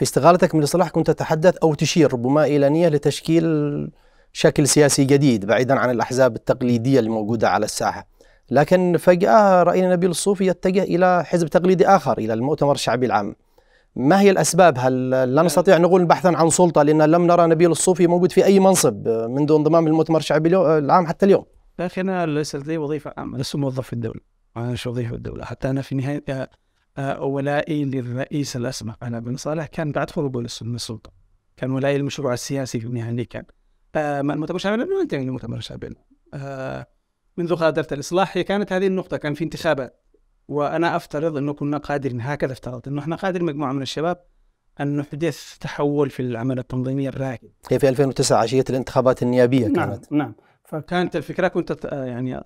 في استغالتك من الاصلاح كنت تتحدث أو تشير ربما إلى نية لتشكيل شكل سياسي جديد بعيدا عن الأحزاب التقليدية الموجودة على الساحة لكن فجأة رأينا نبيل الصوفي يتجه إلى حزب تقليدي آخر إلى المؤتمر الشعبي العام ما هي الأسباب؟ هل لا نستطيع نقول بحثا عن سلطة لأن لم نرى نبيل الصوفي موجود في أي منصب منذ انضمام المؤتمر الشعبي العام حتى اليوم يا أخي أنا ليست لي وظيفة عامة لست موظف في الدولة أنا مش وظيفة في الدولة حتى أنا في نهاية ولائي للرئيس الاسبق انا بن صالح كان بعد هروبه من السلطه كان ولائي للمشروع السياسي في النهايه كان آه، مع المؤتمر الشعبي لم ينتهي المؤتمر الشعبي آه، منذ غادرت الاصلاح هي كانت هذه النقطه كان في انتخابات وانا افترض انه كنا قادرين هكذا افترضت انه احنا قادرين مجموعه من الشباب ان نحدث تحول في العمل التنظيمي الراكد. هي في 2009 عشيه الانتخابات النيابيه نعم، كانت. نعم نعم. فكانت الفكره كنت يعني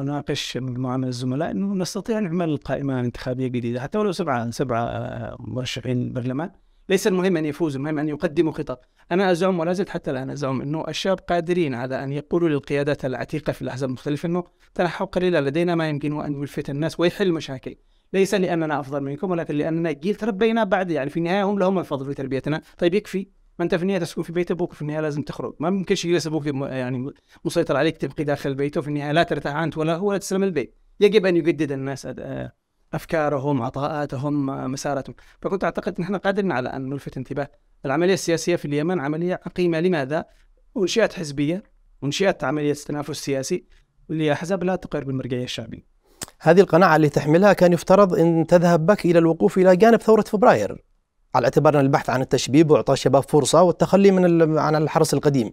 اناقش مجموعه من الزملاء انه نستطيع ان نعمل قائمه انتخابيه جديده حتى ولو سبعه سبعه آه، مرشحين برلمان ليس المهم ان يفوزوا المهم ان يقدموا خطط انا ازعم ولا زلت حتى الان ازعم انه الشباب قادرين على ان يقولوا للقيادات العتيقه في الاحزاب المختلفه انه تنحوا قليلا لدينا ما يمكن ان يلفت الناس ويحل المشاكل ليس لاننا افضل منكم ولكن لاننا جيل تربينا بعد يعني في النهايه هم لهم الفضل في تربيتنا طيب يكفي فانت انت في النهايه تسكن في بيت ابوك وفي النهايه لازم تخرج ما يمكنش يجلس ابوك يعني مسيطر عليك تبقي داخل بيته وفي النهايه لا ترتاح انت ولا هو ولا تسلم البيت يجب ان يجدد الناس افكارهم عطاءاتهم مساراتهم فكنت اعتقد ان احنا قادرين على ان نلفت انتباه العمليه السياسيه في اليمن عمليه عقيمه لماذا؟ انشئت حزبيه انشئت عمليه تنافس سياسي لاحزاب لا تقر بالمرجعيه الشعبيه هذه القناعة اللي تحملها كان يفترض أن تذهب بك إلى الوقوف إلى جانب ثورة فبراير على اعتبار ان البحث عن التشبيب واعطاء الشباب فرصه والتخلي من عن الحرس القديم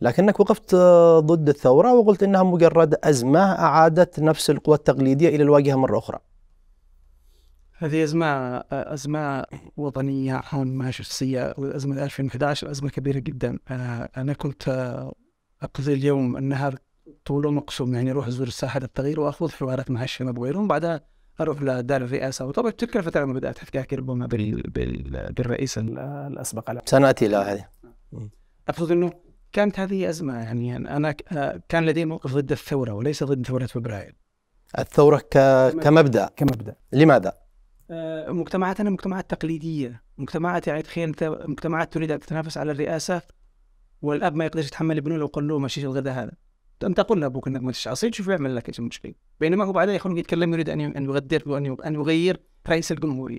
لكنك وقفت ضد الثوره وقلت انها مجرد ازمه اعادت نفس القوى التقليديه الى الواجهه مره اخرى هذه أزمة أزمة وطنية عامة شخصية الأزمة 2011 أزمة كبيرة جدا أنا أنا كنت أقضي اليوم النهار طوله مقسوم يعني أروح أزور الساحة التغيير وأخوض حوارات مع الشباب وغيرهم بعدها اروح لدار الرئاسه وطبعا تلك الفتره لما بدات احكي ربما بال... بال... بالرئيس الاسبق له سناتي الى هذه نعم. اقصد انه كانت هذه ازمه يعني, يعني انا آه، كان لدي موقف ضد الثوره وليس ضد ثوره فبراير الثوره ك... كمبدا كمبدا لماذا؟ آه، مجتمعاتنا مجتمعات تقليديه مجتمعات يعني تخيل مجتمعات تريد ان تتنافس على الرئاسه والاب ما يقدرش يتحمل ابنه لو قال له مشيش الغداء هذا انت قل لابوك انك ما تشعصيش شوف يعمل لك ايش المشكله. بينما هو بعدها يخرج يتكلم يريد ان ان يغدر وان ان يغير رئيس الجمهوريه.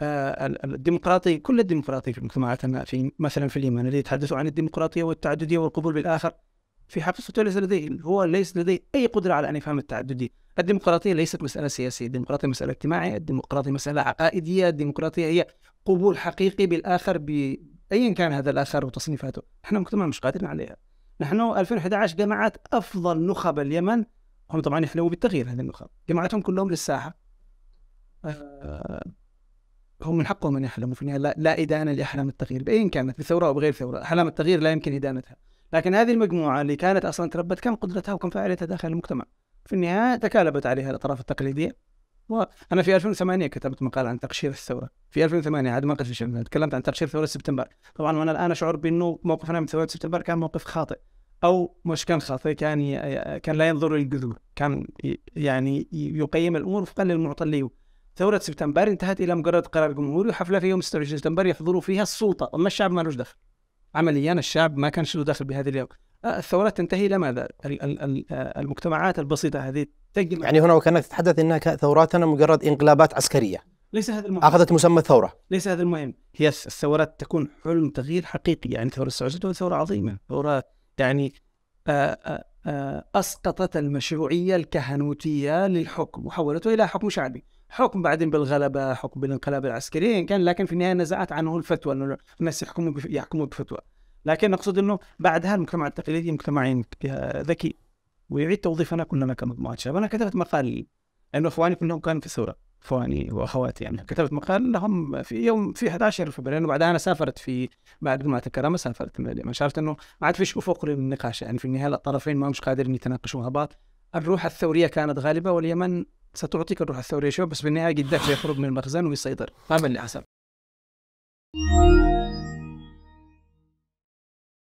آه، الديمقراطي كل الديمقراطي في مجتمعاتنا في مثلا في اليمن الذي يتحدث عن الديمقراطيه والتعدديه والقبول بالاخر في حقيقه ليس لديه هو ليس لديه اي قدره على ان يفهم التعدديه. الديمقراطيه ليست مساله سياسيه، الديمقراطيه مساله اجتماعيه، الديمقراطيه مساله عقائديه، الديمقراطيه هي قبول حقيقي بالاخر بايا كان هذا الاخر وتصنيفاته، نحن مجتمع مش قادرين عليها. نحن 2011 جمعت افضل نخب اليمن هم طبعا يحلموا بالتغيير هذه النقاط جمعتهم كلهم للساحه آه، آه. هم من حقهم ان يحلموا في النهايه لا, لا ادانه لاحلام التغيير بأي كانت بثوره او بغير ثوره، احلام التغيير لا يمكن ادانتها. لكن هذه المجموعه اللي كانت اصلا تربت كم قدرتها وكم فاعلتها داخل المجتمع؟ في النهايه تكالبت عليها الاطراف التقليديه. وانا في 2008 كتبت مقال عن تقشير الثوره، في 2008 عاد ما قلت تكلمت عن تقشير ثوره سبتمبر، طبعا وانا الان اشعر بانه موقفنا من ثوره سبتمبر كان موقف خاطئ او مش كان خاطئ كان كان لا ينظر للجذور. كان يعني يقيم الأمور وفقا للمعطى اللي ثورة سبتمبر انتهت إلى مجرد قرار جمهوري وحفلة في يوم 26 سبتمبر يحضروا فيها السلطة أما الشعب ما لوش دخل عمليا الشعب ما كانش له دخل بهذه اليوم الثورة تنتهي إلى ماذا؟ المجتمعات البسيطة هذه تجمع يعني هنا وكأنك تتحدث أنها ثوراتنا مجرد انقلابات عسكرية ليس هذا المهم أخذت مسمى الثورة. ليس هذا المهم هي الثورات تكون حلم تغيير حقيقي يعني ثورة 69 ثورة عظيمة ثورة يعني آه، أسقطت المشروعية الكهنوتية للحكم وحولته إلى حكم شعبي حكم بعدين بالغلبة حكم بالانقلاب العسكري إن كان لكن في النهاية نزعت عنه الفتوى أنه الناس يحكموا يحكموا بفتوى لكن نقصد أنه بعدها المجتمع التقليدي مجتمع ذكي ويعيد توظيفنا كلنا كمجموعة شباب أنا كتبت مقال أنه إخواني كلهم كانوا في الثورة اخواني واخواتي يعني كتبت مقال لهم في يوم في 11 فبراير وبعدها انا سافرت في بعد ما الكرامه سافرت ما شافت انه ما عاد فيش افق للنقاش يعني في النهايه الطرفين ما مش قادرين يتناقشوا مع بعض الروح الثوريه كانت غالبه واليمن ستعطيك الروح الثوريه شو بس بالنهايه قدك يخرج من المخزن ويسيطر هذا اللي حصل